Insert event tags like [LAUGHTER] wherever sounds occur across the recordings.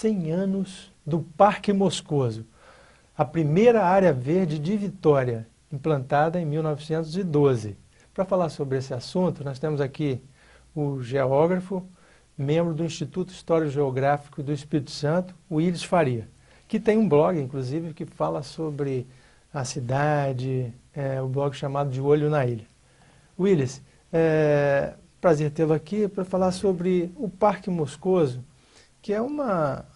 100 anos do Parque Moscoso, a primeira área verde de Vitória, implantada em 1912. Para falar sobre esse assunto, nós temos aqui o geógrafo, membro do Instituto Histórico Geográfico do Espírito Santo, Willis Faria, que tem um blog, inclusive, que fala sobre a cidade, é, o blog chamado De Olho na Ilha. Willis, é, prazer tê-lo aqui para falar sobre o Parque Moscoso, que é uma,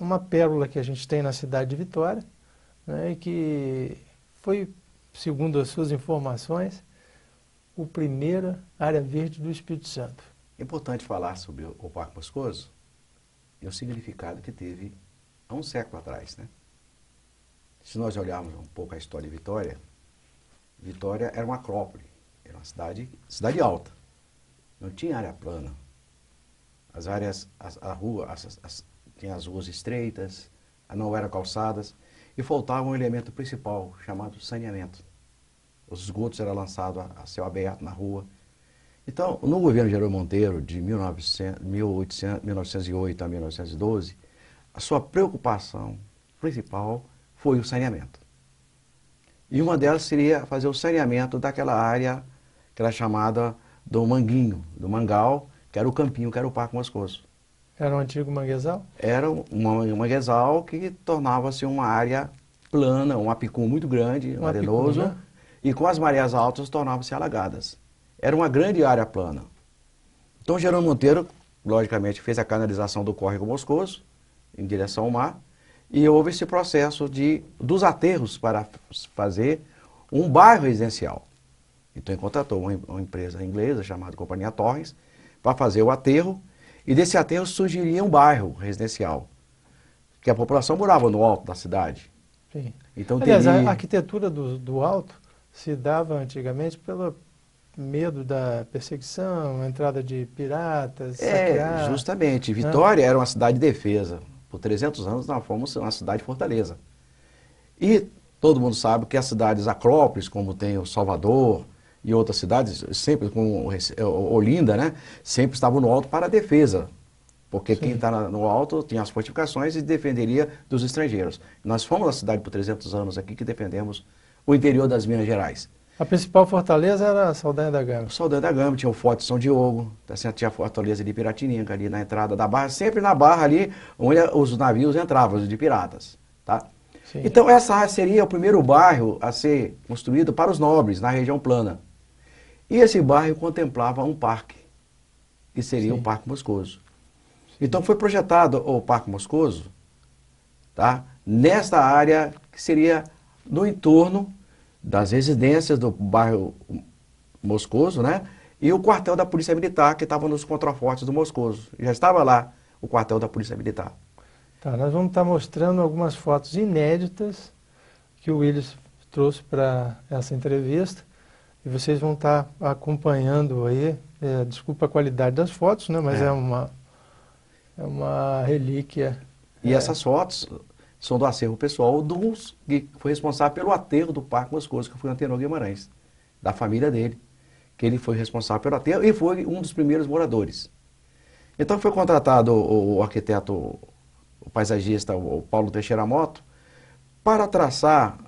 uma pérola que a gente tem na cidade de Vitória, né, e que foi, segundo as suas informações, o primeira área verde do Espírito Santo. É importante falar sobre o Parque Moscoso e o significado que teve há um século atrás. Né? Se nós olharmos um pouco a história de Vitória, Vitória era uma acrópole, era uma cidade, cidade alta. Não tinha área plana, as áreas, a, a rua, as, as, tinha as ruas estreitas, não eram calçadas, e faltava um elemento principal chamado saneamento. Os esgotos eram lançados a, a céu aberto na rua. Então, no governo Geraldo Monteiro, de 1900, 1908 a 1912, a sua preocupação principal foi o saneamento. E uma delas seria fazer o saneamento daquela área que era chamada do Manguinho, do Mangal, que era o campinho, que era o Parque Moscoso. Era um antigo manguezal? Era um, um manguezal que tornava-se uma área plana, um apicum muito grande, um arenoso, né? e com as marés altas tornavam-se alagadas. Era uma grande área plana. Então Gerônimo Monteiro, logicamente, fez a canalização do córrego Moscoso em direção ao mar, e houve esse processo de, dos aterros para fazer um bairro residencial. Então ele contratou uma, uma empresa inglesa chamada Companhia Torres, para fazer o aterro, e desse aterro surgiria um bairro residencial, que a população morava no alto da cidade. Sim. Então, Aliás, teria... a arquitetura do, do alto se dava antigamente pelo medo da perseguição, entrada de piratas, É, saquear, justamente. Vitória né? era uma cidade de defesa. Por 300 anos nós fomos uma cidade fortaleza. E todo mundo sabe que as cidades acrópolis, como tem o Salvador, e outras cidades, sempre com Olinda, né? Sempre estavam no alto para a defesa. Porque Sim. quem está no alto tinha as fortificações e defenderia dos estrangeiros. Nós fomos a cidade por 300 anos aqui que defendemos o interior das Minas Gerais. A principal fortaleza era a Saldanha da Gama. Saldanha da Gama, tinha o Forte São Diogo, tá tinha a fortaleza de Piratininga ali na entrada da barra, sempre na barra ali onde os navios entravam, os de piratas. Tá? Sim. Então essa seria o primeiro bairro a ser construído para os nobres na região plana. E esse bairro contemplava um parque, que seria Sim. o Parque Moscoso. Então foi projetado o Parque Moscoso tá, nesta área que seria no entorno das residências do bairro Moscoso, né? E o quartel da Polícia Militar, que estava nos contrafortes do Moscoso. Já estava lá o quartel da Polícia Militar. Tá, nós vamos estar tá mostrando algumas fotos inéditas que o Willis trouxe para essa entrevista. E vocês vão estar tá acompanhando aí, é, desculpa a qualidade das fotos, né? Mas é, é uma, é uma relíquia. E é. essas fotos são do acervo pessoal dos que foi responsável pelo aterro do Parque coisas que foi o Antenor Guimarães, da família dele, que ele foi responsável pelo aterro e foi um dos primeiros moradores. Então foi contratado o, o arquiteto, o paisagista, o Paulo Teixeira Moto, para traçar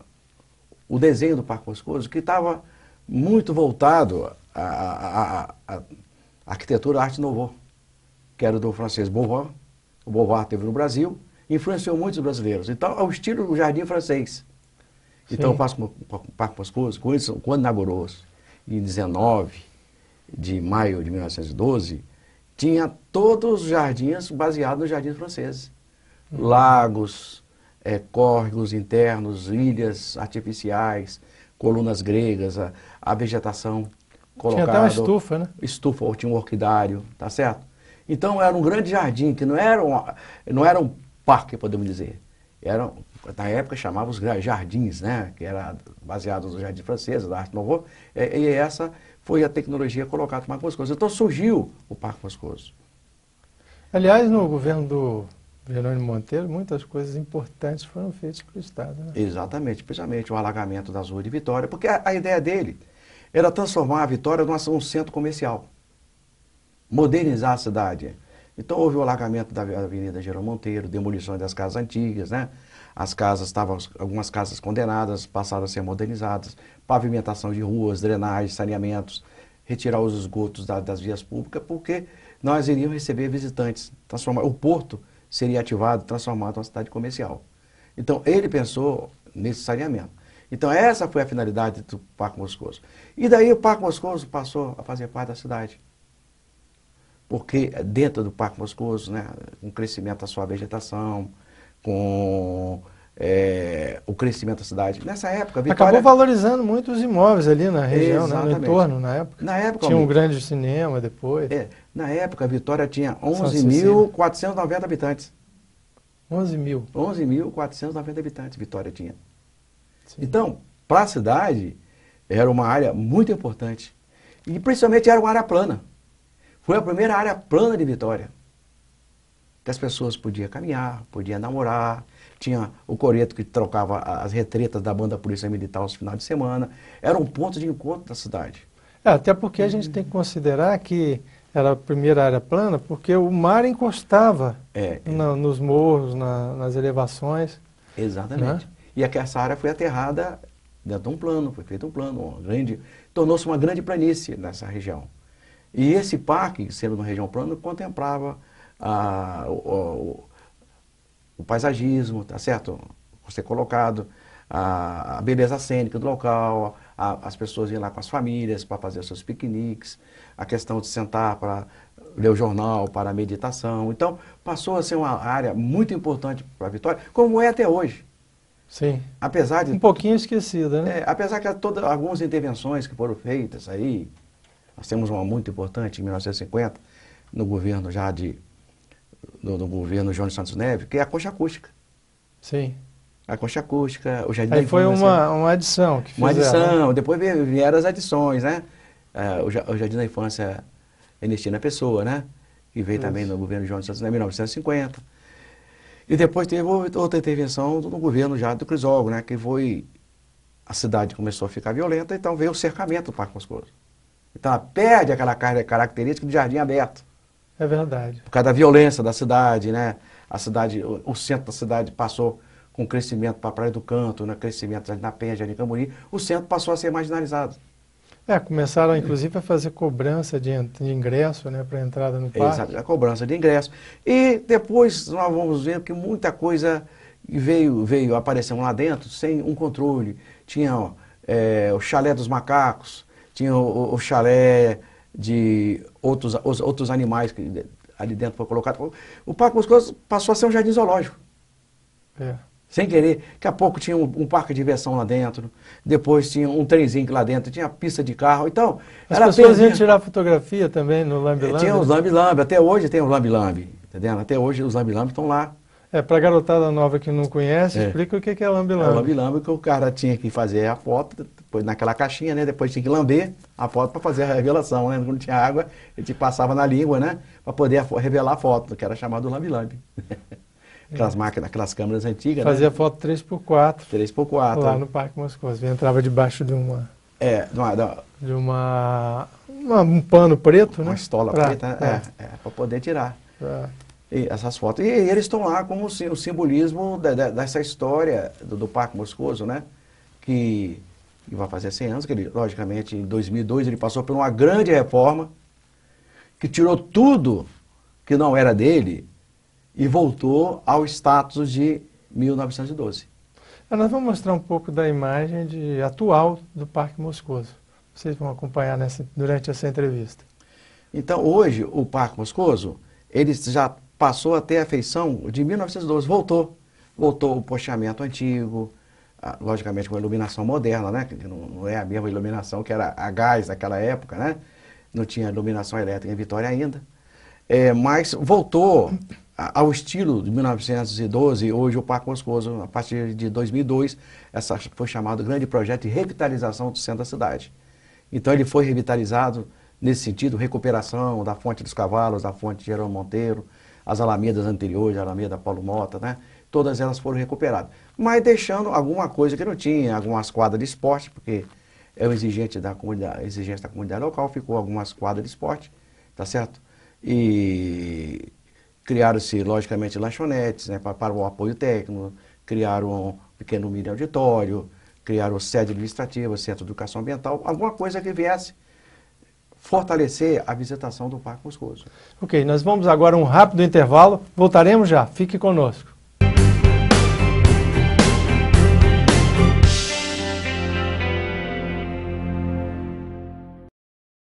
o desenho do Parque coisas que estava muito voltado à, à, à, arquitetura arte nouveau, que era do francês Beauvoir. O Beauvoir teve no Brasil, influenciou muitos brasileiros. Então, é o estilo do jardim francês. Então, Sim. Então, o Parque Moscoso, quando inaugurou em 19 de maio de 1912, tinha todos os jardins baseados nos jardins franceses. Uhum. Lagos, é, córregos internos, ilhas artificiais, colunas gregas, a, a vegetação colocada. Tinha até uma estufa, né? Estufa, ou tinha um orquidário, tá certo? Então era um grande jardim, que não era um, não era um parque, podemos dizer. Era, na época chamavam os jardins, né? Que era baseado nos jardins franceses da arte nouveau. E, e essa foi a tecnologia colocada no Parque Moscoso. Então surgiu o Parque Moscoso. Aliás, no governo do Jerônimo Monteiro, muitas coisas importantes foram feitas para o Estado. Né? Exatamente, principalmente o alargamento das ruas de Vitória, porque a, a ideia dele era transformar a Vitória num um centro comercial, modernizar a cidade. Então houve o alargamento da Avenida Jerônimo Monteiro, demolições das casas antigas, né? As casas estavam, algumas casas condenadas passaram a ser modernizadas, pavimentação de ruas, drenagem, saneamentos, retirar os esgotos da, das vias públicas, porque nós iríamos receber visitantes, transformar o porto seria ativado, transformado em uma cidade comercial. Então, ele pensou nesse saneamento. Então, essa foi a finalidade do Parque Moscoso. E daí o Parque Moscoso passou a fazer parte da cidade. Porque dentro do Parque Moscoso, né, com o crescimento da sua vegetação, com é, o crescimento da cidade. Nessa época, Vitória... Acabou valorizando muito os imóveis ali na região, né, no entorno, na época. Na época Tinha um grande cinema depois. É. Na época, Vitória tinha 11.490 habitantes. 11.000 11.490 habitantes Vitória tinha. Sim. Então, para a cidade, era uma área muito importante. E principalmente era uma área plana. Foi a primeira área plana de Vitória. Que as pessoas podiam caminhar, podiam namorar, tinha o coreto que trocava as retretas da banda Polícia Militar aos finais de semana. Era um ponto de encontro da cidade. É, até porque a gente tem que considerar que era a primeira área plana, porque o mar encostava é, é. Na, nos morros, na, nas elevações. Né? Exatamente. Né? E é essa área foi aterrada dentro de um plano, foi feito um plano, uma grande, tornou-se uma grande planície nessa região. E esse parque, sendo uma região plana, contemplava a, o, o, paisagismo, tá certo? Ser colocado, a, a beleza cênica do local, a, as pessoas iam lá com as famílias para fazer os seus piqueniques, a questão de sentar para ler o jornal, para a meditação. Então, passou a ser uma área muito importante para a Vitória, como é até hoje. Sim. Apesar de... Um pouquinho esquecida, né? É, apesar que toda, algumas intervenções que foram feitas aí, nós temos uma muito importante em 1950, no governo já de... no governo João Santos Neves, que é a coxa acústica. Sim a concha acústica, o Jardim Aí da Infância. Infância. foi uma, uma adição que fizeram. Uma adição, né? depois vieram as adições, né? Uh, o Jardim da Infância Ernestina é Pessoa, né? Que veio Isso. também no governo João de Santos, né? em 1950. E depois teve outra intervenção do governo já do Crisólogo, né? Que foi... A cidade começou a ficar violenta, então veio o cercamento do Parque Moscoso. Então ela perde aquela característica do jardim aberto. É verdade. Por causa da violência da cidade, né? A cidade, o centro da cidade passou com crescimento para a Praia do Canto, né, crescimento na Penha, Janicamuri, o centro passou a ser marginalizado. É, começaram inclusive a fazer cobrança de, de ingresso né, para entrada no parque. Exato, a cobrança de ingresso. E depois nós vamos ver que muita coisa veio, veio aparecendo lá dentro sem um controle. Tinha ó, é, o chalé dos macacos, tinha o, o chalé de outros, os, outros animais que ali dentro foi colocado. O Parque Moscoso passou a ser um jardim zoológico. É sem querer. Daqui a pouco tinha um, um, parque de diversão lá dentro, depois tinha um trenzinho lá dentro, tinha pista de carro. Então, As era pessoas iam tirar fotografia também no Lambi é, Lambi? Tinha os Lambi Lambi, até hoje tem o Lambi Lambi, entendeu? Até hoje os Lambi Lambi estão lá. É, para a garotada nova que não conhece, é. explica o que é lambi-lambi. É, lambi-lambi que o cara tinha que fazer a foto, depois naquela caixinha, né? Depois tinha que lamber a foto para fazer a revelação, né? Quando tinha água, ele te passava na língua, né? Para poder revelar a foto, que era chamado lambi-lambi. [LAUGHS] aquelas é. máquinas, aquelas câmeras antigas. Né? Fazia né? foto 3x4. 3x4. Lá no Parque Moscoso. Eu entrava debaixo de uma. É, de uma. De uma, uma um pano preto, uma né? Uma estola pra, preta, É, é, é para poder tirar. Pra. E essas fotos. E, eles estão lá com o, o simbolismo dessa história do, do, Parque Moscoso, né? Que, que, vai fazer 100 anos, que ele, logicamente, em 2002 ele passou por uma grande reforma que tirou tudo que não era dele e voltou ao status de 1912. Ah, nós vamos mostrar um pouco da imagem de, atual do Parque Moscoso. Vocês vão acompanhar nessa, durante essa entrevista. Então, hoje, o Parque Moscoso, ele já passou a ter a feição de 1912, voltou. Voltou o posteamento antigo, logicamente com iluminação moderna, né? Que não, é a mesma iluminação que era a gás naquela época, né? Não tinha iluminação elétrica em Vitória ainda. É, mas voltou ao estilo de 1912, hoje o Parque Moscoso, a partir de 2002, essa foi chamado Grande Projeto de Revitalização do Centro da Cidade. Então ele foi revitalizado nesse sentido, recuperação da Fonte dos Cavalos, da Fonte de Monteiro, as alamedas anteriores, a Alameda Paulo Mota, né? todas elas foram recuperadas. Mas deixando alguma coisa que não tinha, algumas quadras de esporte, porque é o exigente da comunidade, exigência da comunidade local, ficou algumas quadras de esporte, tá certo? E Criaram-se, logicamente, lanchonetes né, para o apoio técnico, criaram um pequeno mini auditório, criaram sede administrativa, centro de educação ambiental, alguma coisa que viesse fortalecer a visitação do Parque Moscoso. Ok, nós vamos agora a um rápido intervalo, voltaremos já, fique conosco.